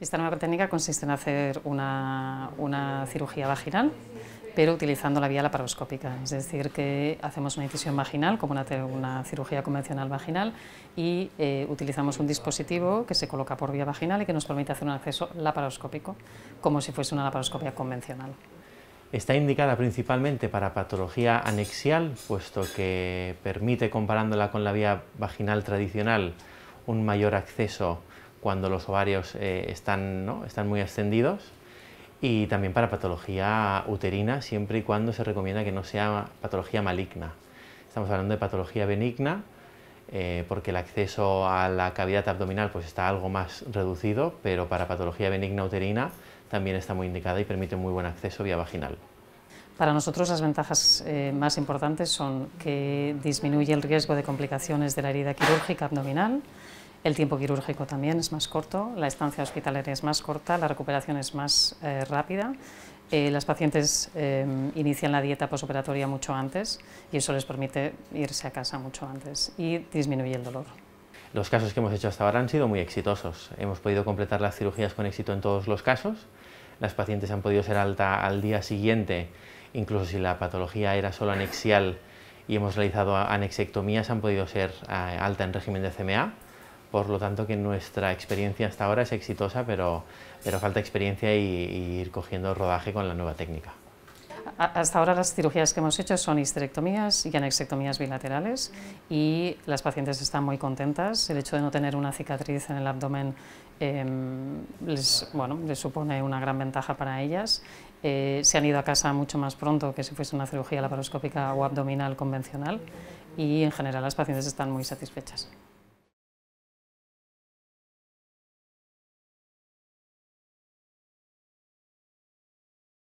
Esta nueva técnica consiste en hacer una, cirugía vaginal pero utilizando la vía laparoscópica, es decir, que hacemos una incisión vaginal, como una, cirugía convencional vaginal, y eh, utilizamos un dispositivo que se coloca por vía vaginal y que nos permite hacer un acceso laparoscópico, como si fuese una laparoscopia convencional. Está indicada principalmente para patología anexial, puesto que permite, comparándola con la vía vaginal tradicional, un mayor acceso cuando los ovarios eh, están, están muy extendidos y también para patología uterina siempre y cuando se recomienda que no sea patología maligna. Estamos hablando de patología benigna eh, porque el acceso a la cavidad abdominal pues está algo más reducido, pero para patología benigna uterina también está muy indicada y permite muy buen acceso vía vaginal. Para nosotros las ventajas eh, más importantes son que disminuye el riesgo de complicaciones de la herida quirúrgica abdominal, el tiempo quirúrgico también es más corto, la estancia hospitalaria es más corta, la recuperación es más eh, rápida. Eh, las pacientes em, inician la dieta posoperatoria mucho antes y eso les permite irse a casa mucho antes y disminuye el dolor. Los casos que hemos hecho hasta ahora han sido muy exitosos. Hemos podido completar las cirugías con éxito en todos los casos. Las pacientes han podido ser alta al día siguiente, incluso si la patología era solo anexial y hemos realizado anexectomías, han podido ser eh, alta en régimen de CMA por lo tanto que nuestra experiencia hasta ahora es exitosa, pero, falta experiencia y, ir cogiendo rodaje con la nueva técnica. Hasta ahora las cirugías que hemos hecho son histerectomías y anexectomías bilaterales y las pacientes están muy contentas. El hecho de no tener una cicatriz en el abdomen em, les, supone una gran ventaja para ellas. Eh, se han ido a casa mucho más pronto que si fuese una cirugía laparoscópica o abdominal convencional y en general las pacientes están muy satisfechas.